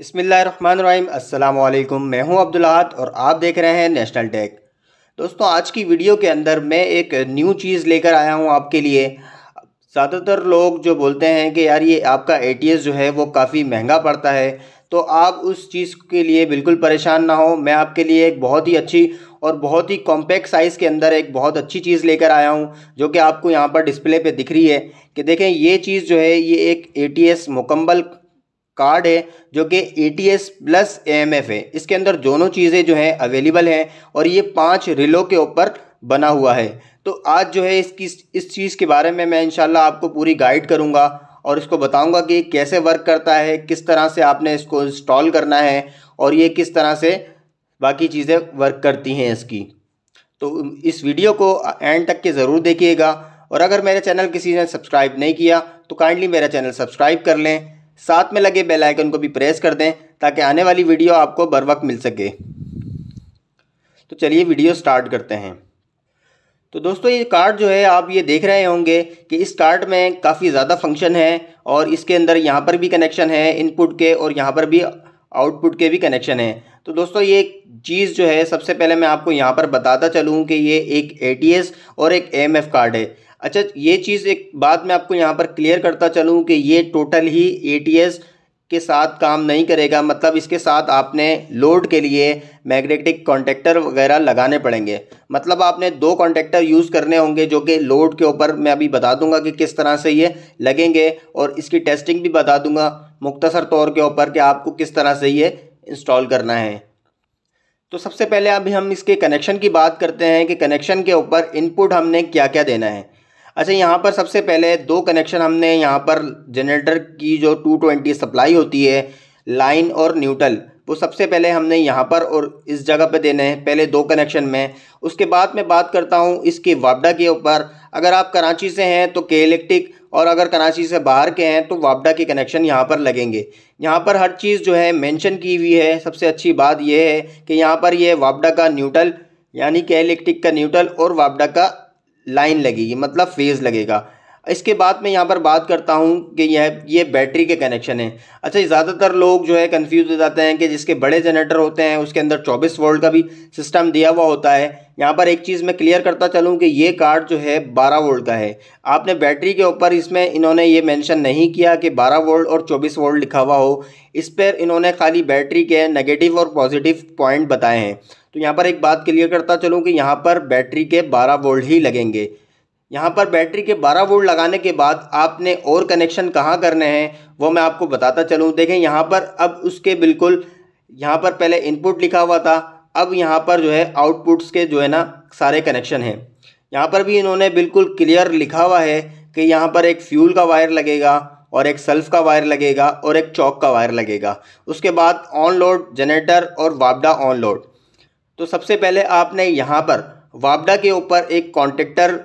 बसमिलीम अल्लाम मैं हूं अब्दुल्हाद और आप देख रहे हैं नेशनल टेक दोस्तों आज की वीडियो के अंदर मैं एक न्यू चीज़ लेकर आया हूं आपके लिए ज़्यादातर लोग जो बोलते हैं कि यार ये आपका ए जो है वो काफ़ी महंगा पड़ता है तो आप उस चीज़ के लिए बिल्कुल परेशान ना हो मैं आपके लिए एक बहुत ही अच्छी और बहुत ही कॉम्पैक्ट साइज़ के अंदर एक बहुत अच्छी चीज़ लेकर आया हूँ जो कि आपको यहाँ पर डिस्प्ले पे दिख रही है कि देखें ये चीज़ जो है ये एक ए मुकम्मल कार्ड है जो कि A T S plus A M F है इसके अंदर दोनों चीज़ें जो हैं अवेलेबल हैं और ये पांच रिलो के ऊपर बना हुआ है तो आज जो है इसकी इस चीज़ के बारे में मैं इंशाल्लाह आपको पूरी गाइड करूँगा और इसको बताऊँगा कि कैसे वर्क करता है किस तरह से आपने इसको इंस्टॉल करना है और ये किस तरह से बाकी चीज़ें वर्क करती हैं इसकी तो इस वीडियो को एंड तक के ज़रूर देखिएगा और अगर मेरे चैनल किसी ने सब्सक्राइब नहीं किया तो काइंडली मेरा चैनल सब्सक्राइब कर लें साथ में लगे बेल आइकन को भी प्रेस कर दें ताकि आने वाली वीडियो आपको बर वक्त मिल सके तो चलिए वीडियो स्टार्ट करते हैं तो दोस्तों ये कार्ड जो है आप ये देख रहे होंगे कि इस कार्ड में काफ़ी ज़्यादा फंक्शन है और इसके अंदर यहाँ पर भी कनेक्शन है इनपुट के और यहाँ पर भी आउटपुट के भी कनेक्शन है तो दोस्तों ये चीज़ जो है सबसे पहले मैं आपको यहाँ पर बताता चलूँ कि ये एक ए और एक एम कार्ड है अच्छा ये चीज़ एक बात मैं आपको यहाँ पर क्लियर करता चलूँ कि ये टोटल ही ए के साथ काम नहीं करेगा मतलब इसके साथ आपने लोड के लिए मैग्नेटिक कॉन्टैक्टर वगैरह लगाने पड़ेंगे मतलब आपने दो कॉन्टैक्टर यूज़ करने होंगे जो कि लोड के ऊपर मैं अभी बता दूंगा कि किस तरह से ये लगेंगे और इसकी टेस्टिंग भी बता दूंगा मुख्तसर तौर के ऊपर कि आपको किस तरह से ये इंस्टॉल करना है तो सबसे पहले अभी हम इसके कनेक्शन की बात करते हैं कि कनेक्शन के ऊपर इनपुट हमने क्या क्या देना है अच्छा यहाँ पर सबसे पहले दो कनेक्शन हमने यहाँ पर जनरेटर की जो 220 सप्लाई होती है लाइन और न्यूट्रल वो सबसे पहले हमने यहाँ पर और इस जगह पे देने हैं पहले दो कनेक्शन में उसके बाद मैं बात करता हूँ इसके वापडा के ऊपर अगर आप कराची से हैं तो के इलेक्ट्रिक और अगर कराची से बाहर के हैं तो वापडा के कनेक्शन यहाँ पर लगेंगे यहाँ पर हर चीज़ जो है मेंशन की हुई है सबसे अच्छी बात यह है कि यहाँ पर यह वापडा का न्यूट्रल यानी के इलेक्ट्रिक का न्यूट्रल और वापडा का लाइन लगेगी मतलब फेज़ लगेगा इसके बाद मैं यहाँ पर बात करता हूँ कि यह ये बैटरी के कनेक्शन है अच्छा ज़्यादातर लोग जो है कंफ्यूज हो जाते हैं कि जिसके बड़े जनरेटर होते हैं उसके अंदर 24 वोल्ट का भी सिस्टम दिया हुआ होता है यहाँ पर एक चीज़ मैं क्लियर करता चलूँ कि ये कार्ड जो है 12 वोल्ट का है आपने बैटरी के ऊपर इसमें इन्होंने ये मैंशन नहीं किया कि बारह वोल्ट और चौबीस वोल्ट लिखा हुआ हो इस पर इन्होंने खाली बैटरी के नेगेटिव और पॉजिटिव पॉइंट बताए हैं तो यहाँ पर एक बात क्लियर करता चलूँ कि यहाँ पर बैटरी के बारह वोल्ट ही लगेंगे यहाँ पर बैटरी के 12 वोल्ट लगाने के बाद आपने और कनेक्शन कहाँ करने हैं वो मैं आपको बताता चलूँ देखें यहाँ पर अब उसके बिल्कुल यहाँ पर पहले इनपुट लिखा हुआ था अब यहाँ पर जो है आउटपुट्स के जो है ना सारे कनेक्शन हैं यहाँ पर भी इन्होंने बिल्कुल क्लियर लिखा हुआ है कि यहाँ पर एक फ्यूल का वायर लगेगा और एक सेल्फ का वायर लगेगा और एक चौक का वायर लगेगा उसके बाद ऑन लोड जनरेटर और वापडा ऑन लोड तो सबसे पहले आपने यहाँ पर वापडा के ऊपर एक कॉन्टेक्टर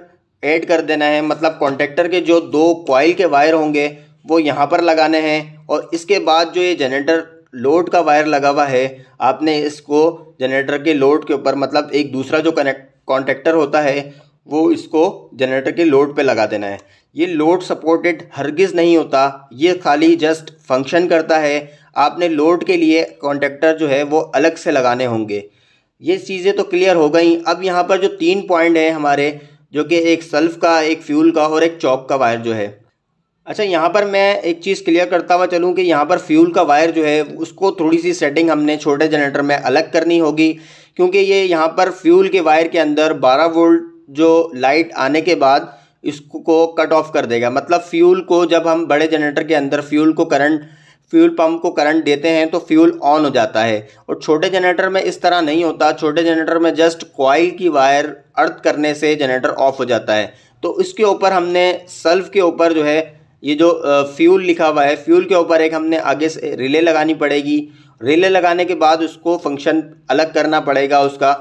ऐड कर देना है मतलब कॉन्टेक्टर के जो दो कॉयल के वायर होंगे वो यहाँ पर लगाने हैं और इसके बाद जो ये जनरेटर लोड का वायर लगा हुआ है आपने इसको जनरेटर के लोड के ऊपर मतलब एक दूसरा जो कनेक्ट कॉन्टेक्टर होता है वो इसको जनरेटर के लोड पे लगा देना है ये लोड सपोर्टेड हरगिज़ नहीं होता ये खाली जस्ट फंक्शन करता है आपने लोड के लिए कॉन्टेक्टर जो है वो अलग से लगाने होंगे ये चीज़ें तो क्लियर हो गई अब यहाँ पर जो तीन पॉइंट हैं हमारे जो कि एक सल्फ का एक फ्यूल का और एक चौक का वायर जो है अच्छा यहाँ पर मैं एक चीज़ क्लियर करता हुआ चलूँ कि यहाँ पर फ्यूल का वायर जो है उसको थोड़ी सी सेटिंग हमने छोटे जनरेटर में अलग करनी होगी क्योंकि ये यहाँ पर फ्यूल के वायर के अंदर 12 वोल्ट जो लाइट आने के बाद इसको कट ऑफ कर देगा मतलब फ्यूल को जब हम बड़े जनरेटर के अंदर फ्यूल को करंट फ्यूल पंप को करंट देते हैं तो फ्यूल ऑन हो जाता है और छोटे जनरेटर में इस तरह नहीं होता छोटे जनरेटर में जस्ट क्वाइल की वायर अर्थ करने से जनरेटर ऑफ हो जाता है तो इसके ऊपर हमने सल्फ के ऊपर जो है ये जो फ्यूल लिखा हुआ है फ्यूल के ऊपर एक हमने आगे से रिले लगानी पड़ेगी रिले लगाने के बाद उसको फंक्शन अलग करना पड़ेगा उसका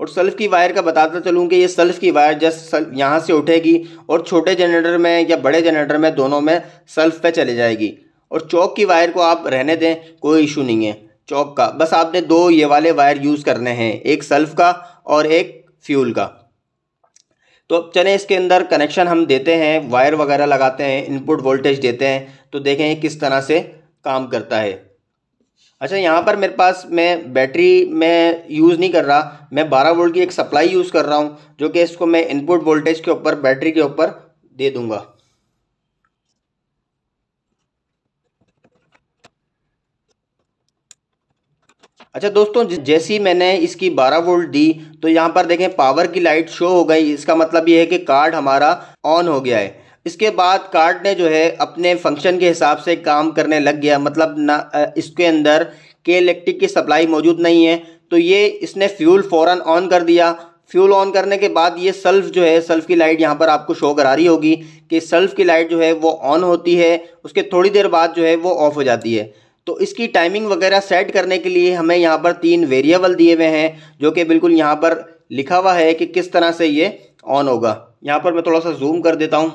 और सल्फ की वायर का बताता चलूँ कि ये सल्फ की वायर जस्ट यहाँ से उठेगी और छोटे जनरेटर में या बड़े जनरेटर में दोनों में सल्फ पे चले जाएगी और चौक की वायर को आप रहने दें कोई इशू नहीं है चौक का बस आपने दो ये वाले वायर यूज़ करने हैं एक सल्फ का और एक फ्यूल का तो अब चले इसके अंदर कनेक्शन हम देते हैं वायर वगैरह लगाते हैं इनपुट वोल्टेज देते हैं तो देखें किस तरह से काम करता है अच्छा यहाँ पर मेरे पास मैं बैटरी में यूज़ नहीं कर रहा मैं 12 वोल्ट की एक सप्लाई यूज़ कर रहा हूँ जो कि इसको मैं इनपुट वोल्टेज के ऊपर बैटरी के ऊपर दे दूँगा अच्छा दोस्तों जैसे ही मैंने इसकी 12 वोल्ट दी तो यहाँ पर देखें पावर की लाइट शो हो गई इसका मतलब ये है कि कार्ड हमारा ऑन हो गया है इसके बाद कार्ड ने जो है अपने फंक्शन के हिसाब से काम करने लग गया मतलब ना इसके अंदर के इलेक्ट्रिक की सप्लाई मौजूद नहीं है तो ये इसने फ्यूल फ़ौरन ऑन कर दिया फ्यूल ऑन करने के बाद ये सल्फ़ जो है सल्फ़ की लाइट यहाँ पर आपको शो करा रही होगी कि सल्फ़ की लाइट जो है वो ऑन होती है उसके थोड़ी देर बाद जो है वो ऑफ़ हो जाती है तो इसकी टाइमिंग वगैरह सेट करने के लिए हमें यहाँ पर तीन वेरिएबल दिए हुए हैं जो कि बिल्कुल यहाँ पर लिखा हुआ है कि किस तरह से ये ऑन होगा यहाँ पर मैं थोड़ा सा जूम कर देता हूँ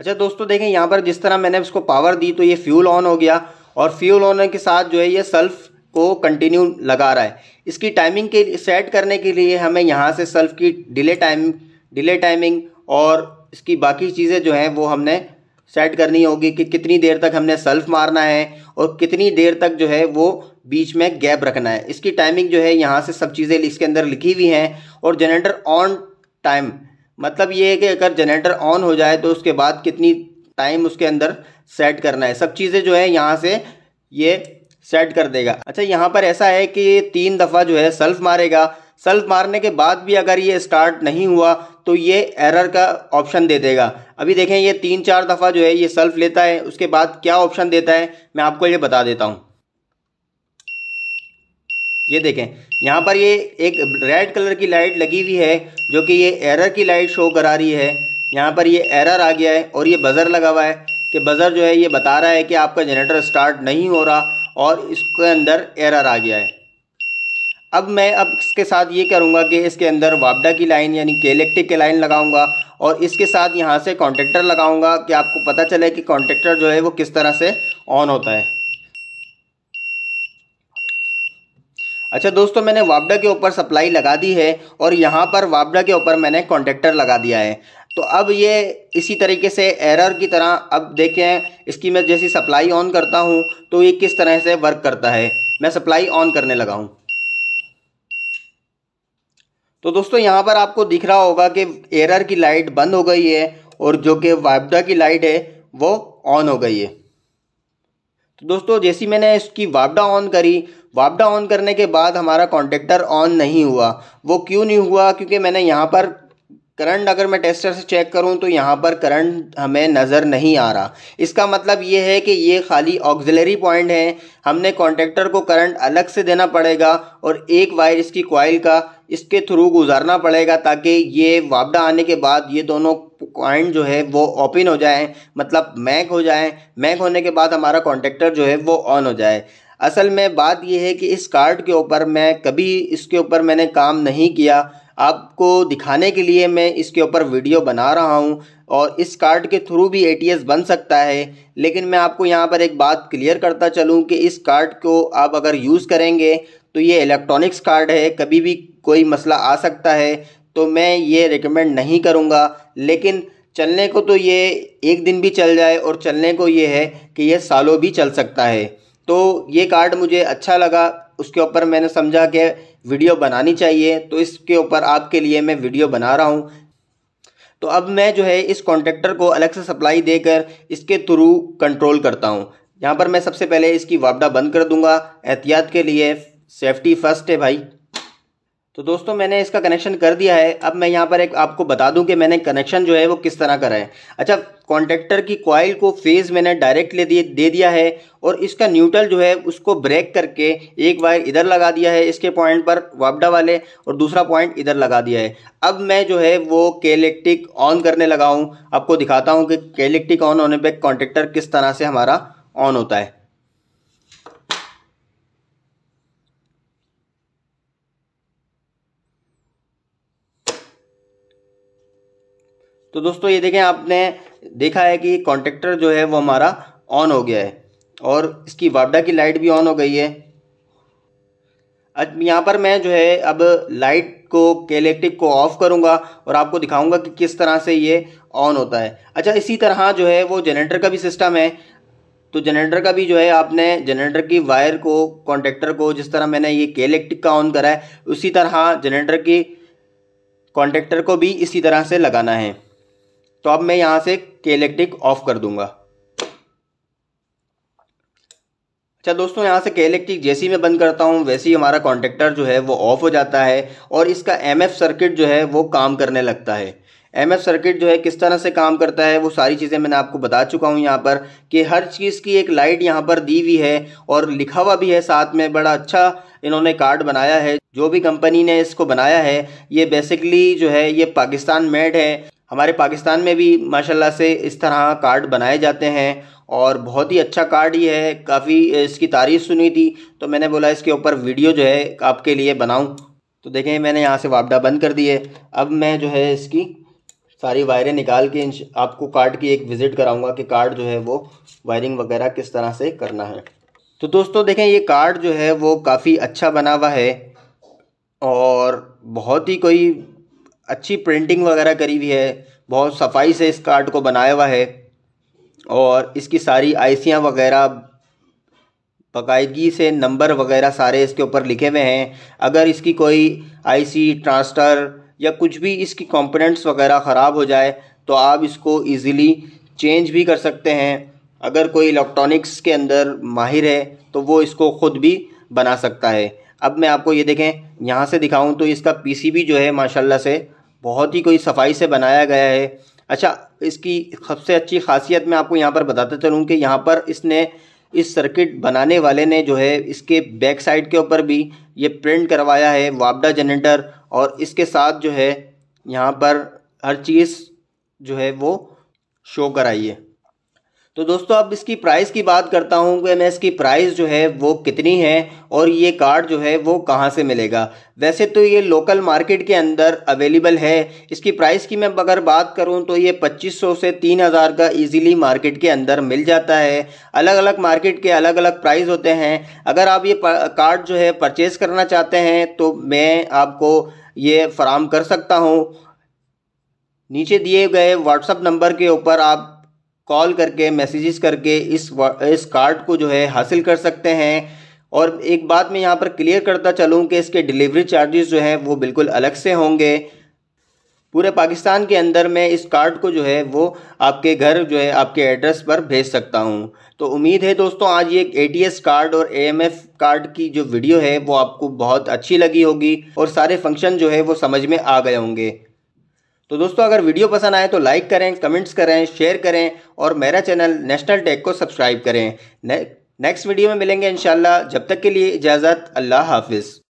अच्छा दोस्तों देखें यहाँ पर जिस तरह मैंने उसको पावर दी तो ये फ्यूल ऑन हो गया और फ्यूल ऑन के साथ जो है ये सेल्फ को कंटिन्यू लगा रहा है इसकी टाइमिंग के सेट करने के लिए हमें यहाँ से सेल्फ की डिले टाइम डिले टाइमिंग और इसकी बाकी चीज़ें जो हैं वो हमने सेट करनी होगी कि कितनी देर तक हमने सेल्फ मारना है और कितनी देर तक जो है वो बीच में गैप रखना है इसकी टाइमिंग जो है यहाँ से सब चीज़ें इसके अंदर लिखी हुई हैं और जनरेटर ऑन टाइम मतलब ये है कि अगर जनरेटर ऑन हो जाए तो उसके बाद कितनी टाइम उसके अंदर सेट करना है सब चीज़ें जो है यहाँ से ये सेट कर देगा अच्छा यहाँ पर ऐसा है कि तीन दफ़ा जो है सेल्फ मारेगा सेल्फ मारने के बाद भी अगर ये स्टार्ट नहीं हुआ तो ये एरर का ऑप्शन दे देगा अभी देखें ये तीन चार दफ़ा जो है ये सेल्फ लेता है उसके बाद क्या ऑप्शन देता है मैं आपको ये बता देता हूँ ये देखें यहाँ पर ये एक रेड कलर की लाइट लगी हुई है जो कि ये एरर की लाइट शो करा रही है यहाँ पर ये एरर आ गया है और ये बज़र लगा हुआ है कि बज़र जो है ये बता रहा है कि आपका जनरेटर स्टार्ट नहीं हो रहा और इसके अंदर एरर आ गया है अब मैं अब इसके साथ ये करूँगा कि इसके अंदर वापडा की लाइन यानी इलेक्ट्रिक की लाइन लगाऊंगा और इसके साथ यहाँ से कॉन्ट्रेक्टर लगाऊंगा कि आपको पता चले कि कॉन्ट्रेक्टर जो है वो किस तरह से ऑन होता है अच्छा दोस्तों मैंने वापडा के ऊपर सप्लाई लगा दी है और यहाँ पर वापडा के ऊपर मैंने कॉन्ट्रेक्टर लगा दिया है तो अब ये इसी तरीके से एरर की तरह अब देखें इसकी मैं जैसी सप्लाई ऑन करता हूँ तो ये किस तरह से वर्क करता है मैं सप्लाई ऑन करने लगा हूँ तो दोस्तों यहाँ पर आपको दिख रहा होगा कि एरर की लाइट बंद हो गई है और जो कि वाइब्रा की लाइट है वो ऑन हो गई है तो दोस्तों जैसी मैंने इसकी वापडा ऑन करी वापडा ऑन करने के बाद हमारा कॉन्टेक्टर ऑन नहीं हुआ वो क्यों नहीं हुआ क्योंकि मैंने यहाँ पर करंट अगर मैं टेस्टर से चेक करूं तो यहाँ पर करंट हमें नज़र नहीं आ रहा इसका मतलब ये है कि ये खाली ऑक्सिलरी पॉइंट है हमने कॉन्टेक्टर को करंट अलग से देना पड़ेगा और एक वायर इसकी क्वाइल का इसके थ्रू गुजारना पड़ेगा ताकि ये वापडा आने के बाद ये दोनों पॉइंट जो है वो ओपन हो जाए मतलब मैक हो जाए मैक होने के बाद हमारा कॉन्टेक्टर जो है वो ऑन हो जाए असल में बात यह है कि इस कार्ड के ऊपर मैं कभी इसके ऊपर मैंने काम नहीं किया आपको दिखाने के लिए मैं इसके ऊपर वीडियो बना रहा हूँ और इस कार्ड के थ्रू भी एटीएस बन सकता है लेकिन मैं आपको यहाँ पर एक बात क्लियर करता चलूँ कि इस कार्ड को आप अगर यूज़ करेंगे तो ये इलेक्ट्रॉनिक्स कार्ड है कभी भी कोई मसला आ सकता है तो मैं ये रिकमेंड नहीं करूँगा लेकिन चलने को तो ये एक दिन भी चल जाए और चलने को ये है कि यह सालों भी चल सकता है तो ये कार्ड मुझे अच्छा लगा उसके ऊपर मैंने समझा कि वीडियो बनानी चाहिए तो इसके ऊपर आपके लिए मैं वीडियो बना रहा हूँ तो अब मैं जो है इस कॉन्ट्रेक्टर को अलग से सप्लाई देकर इसके थ्रू कंट्रोल करता हूँ यहाँ पर मैं सबसे पहले इसकी वापडा बंद कर दूंगा एहतियात के लिए सेफ्टी फर्स्ट है भाई तो दोस्तों मैंने इसका कनेक्शन कर दिया है अब मैं यहाँ पर एक आपको बता दूं कि मैंने कनेक्शन जो है वो किस तरह करा है अच्छा कॉन्टेक्टर की कॉइल को फेज़ मैंने डायरेक्ट ले दिए दे दिया है और इसका न्यूट्रल जो है उसको ब्रेक करके एक वायर इधर लगा दिया है इसके पॉइंट पर वापडा वाले और दूसरा पॉइंट इधर लगा दिया है अब मैं जो है वो केलेक्ट्रिक ऑन करने लगा हूँ आपको दिखाता हूँ कि केलेक्ट्रिक ऑन होने पर कॉन्टेक्टर किस तरह से हमारा ऑन होता है तो दोस्तों ये देखें आपने देखा है कि कॉन्टेक्टर जो है वो हमारा ऑन हो गया है और इसकी वापडा की लाइट भी ऑन हो गई है अब यहाँ पर मैं जो है अब लाइट को इलेक्ट्रिक को ऑफ़ करूँगा और आपको दिखाऊँगा कि किस तरह से ये ऑन होता है अच्छा इसी तरह जो है वो जनरेटर का भी सिस्टम है तो जनरेटर का भी जो है आपने जनरेटर की वायर को कॉन्टेक्टर को जिस तरह मैंने ये इलेक्ट्रिक का ऑन करा है उसी तरह जनरेटर की कॉन्टेक्टर को भी इसी तरह से लगाना है तो अब मैं यहाँ से केलेक्टिक ऑफ कर दूंगा अच्छा दोस्तों यहाँ से केलेक्टिक जैसे ही मैं बंद करता हूँ वैसे ही हमारा कॉन्टेक्टर जो है वो ऑफ हो जाता है और इसका एम एफ सर्किट जो है वो काम करने लगता है एम एफ सर्किट जो है किस तरह से काम करता है वो सारी चीज़ें मैंने आपको बता चुका हूँ यहाँ पर कि हर चीज़ की एक लाइट यहाँ पर दी हुई है और लिखा हुआ भी है साथ में बड़ा अच्छा इन्होंने कार्ड बनाया है जो भी कंपनी ने इसको बनाया है ये बेसिकली जो है ये पाकिस्तान मेड है हमारे पाकिस्तान में भी माशाल्लाह से इस तरह कार्ड बनाए जाते हैं और बहुत ही अच्छा कार्ड ये है काफ़ी इसकी तारीफ़ सुनी थी तो मैंने बोला इसके ऊपर वीडियो जो है आपके लिए बनाऊं तो देखें मैंने यहाँ से वापडा बंद कर दिए अब मैं जो है इसकी सारी वायरें निकाल के आपको कार्ड की एक विज़िट कराऊँगा कि कार्ड जो है वो वायरिंग वगैरह किस तरह से करना है तो दोस्तों देखें ये कार्ड जो है वो काफ़ी अच्छा बना हुआ है और बहुत ही कोई अच्छी प्रिंटिंग वगैरह करी हुई है बहुत सफाई से इस कार्ड को बनाया हुआ है और इसकी सारी आईसियाँ वगैरह बाकायदगी से नंबर वगैरह सारे इसके ऊपर लिखे हुए हैं अगर इसकी कोई आईसी ट्रांसटर या कुछ भी इसकी कंपोनेंट्स वगैरह ख़राब हो जाए तो आप इसको इजीली चेंज भी कर सकते हैं अगर कोई इलेक्ट्रॉनिक्स के अंदर माहिर है तो वो इसको ख़ुद भी बना सकता है अब मैं आपको ये देखें यहाँ से दिखाऊँ तो इसका पी जो है माशाला से बहुत ही कोई सफाई से बनाया गया है अच्छा इसकी सबसे अच्छी खासियत मैं आपको यहाँ पर बताता चलूँ कि यहाँ पर इसने इस सर्किट बनाने वाले ने जो है इसके बैक साइड के ऊपर भी ये प्रिंट करवाया है वापडा जनरेटर और इसके साथ जो है यहाँ पर हर चीज़ जो है वो शो कराइए तो दोस्तों अब इसकी प्राइस की बात करता हूँ कि मैं इसकी प्राइस जो है वो कितनी है और ये कार्ड जो है वो कहाँ से मिलेगा वैसे तो ये लोकल मार्केट के अंदर अवेलेबल है इसकी प्राइस की मैं अगर बात करूँ तो ये 2500 से 3000 का इजीली मार्केट के अंदर मिल जाता है अलग अलग मार्केट के अलग अलग प्राइस होते हैं अगर आप ये कार्ड जो है परचेज़ करना चाहते हैं तो मैं आपको ये फराम कर सकता हूँ नीचे दिए गए व्हाट्सअप नंबर के ऊपर आप कॉल करके मैसेजेस करके इस इस कार्ड को जो है हासिल कर सकते हैं और एक बात मैं यहाँ पर क्लियर करता चलूँ कि इसके डिलीवरी चार्जेस जो हैं वो बिल्कुल अलग से होंगे पूरे पाकिस्तान के अंदर मैं इस कार्ड को जो है वो आपके घर जो है आपके एड्रेस पर भेज सकता हूँ तो उम्मीद है दोस्तों आज ये एटीएस कार्ड और ए कार्ड की जो वीडियो है वो आपको बहुत अच्छी लगी होगी और सारे फंक्शन जो है वो समझ में आ गए होंगे तो दोस्तों अगर वीडियो पसंद आए तो लाइक करें कमेंट्स करें शेयर करें और मेरा चैनल नेशनल टेक को सब्सक्राइब करें ने, नेक्स्ट वीडियो में मिलेंगे इंशाल्लाह जब तक के लिए इजाज़त अल्लाह हाफिज़